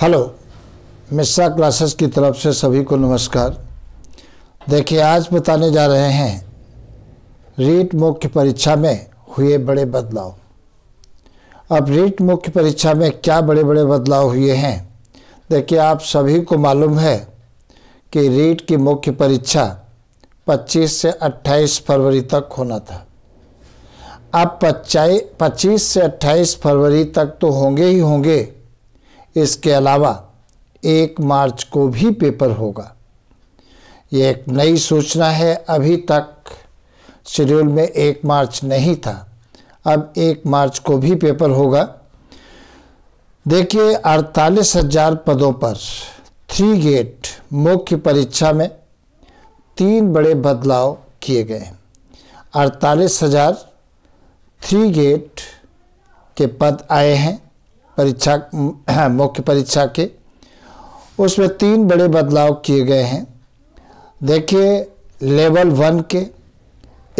hello Mishra classes की तरफ से सभी को नमस्कार देखिए आज बताने जा रहे हैं रीट मुख्य परीक्षा में हुए बड़े बदलाव अब रीट मुख्य परीक्षा में क्या बड़े बड़े बदलाव हुए हैं देखिए आप सभी को मालूम है कि रीट की मुख्य परीक्षा 25 से 28 फरवरी तक होना था अब पच्चाई पच्चीस से 28 फरवरी तक तो होंगे ही होंगे इसके अलावा एक मार्च को भी पेपर होगा ये एक नई सूचना है अभी तक शेड्यूल में एक मार्च नहीं था अब एक मार्च को भी पेपर होगा देखिए अड़तालीस हजार पदों पर थ्री गेट मुख्य परीक्षा में तीन बड़े बदलाव किए गए हैं अड़तालीस हजार थ्री गेट के पद आए हैं परीक्षा मुख्य परीक्षा के उसमें तीन बड़े बदलाव किए गए हैं देखिए लेवल वन के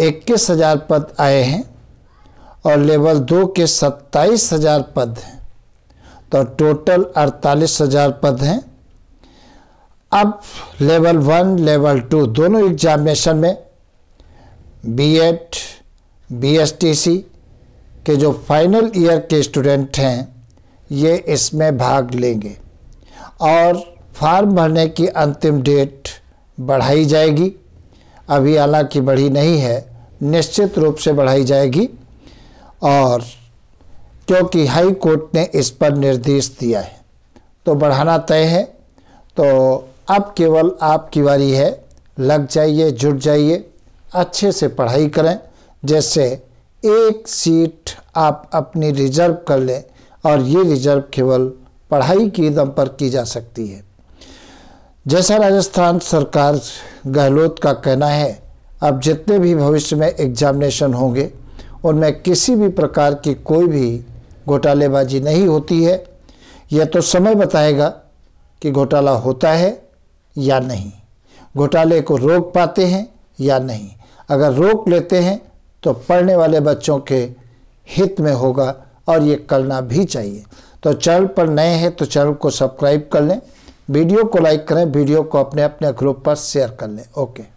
इक्कीस हज़ार पद आए हैं और लेवल दो के सत्ताईस हज़ार पद हैं तो टोटल अड़तालीस हज़ार पद हैं अब लेवल वन लेवल टू दोनों एग्जामिनेशन में B Ed B S T C के जो फाइनल ईयर के स्टूडेंट हैं ये इसमें भाग लेंगे और फार्म भरने की अंतिम डेट बढ़ाई जाएगी अभी हालांकि बढ़ी नहीं है निश्चित रूप से बढ़ाई जाएगी और क्योंकि हाई कोर्ट ने इस पर निर्देश दिया है तो बढ़ाना तय है तो अब केवल आपकी बारी है लग जाइए जुट जाइए अच्छे से पढ़ाई करें जैसे एक सीट आप अपनी रिजर्व कर लें और ये रिजर्व केवल पढ़ाई के दम पर की जा सकती है जैसा राजस्थान सरकार गहलोत का कहना है अब जितने भी भविष्य में एग्जामिनेशन होंगे उनमें किसी भी प्रकार की कोई भी घोटालेबाजी नहीं होती है यह तो समय बताएगा कि घोटाला होता है या नहीं घोटाले को रोक पाते हैं या नहीं अगर रोक लेते हैं तो पढ़ने वाले बच्चों के हित में होगा और ये करना भी चाहिए तो चैनल पर नए हैं तो चैनल को सब्सक्राइब कर लें वीडियो को लाइक करें वीडियो को अपने अपने ग्रुप पर शेयर कर लें ओके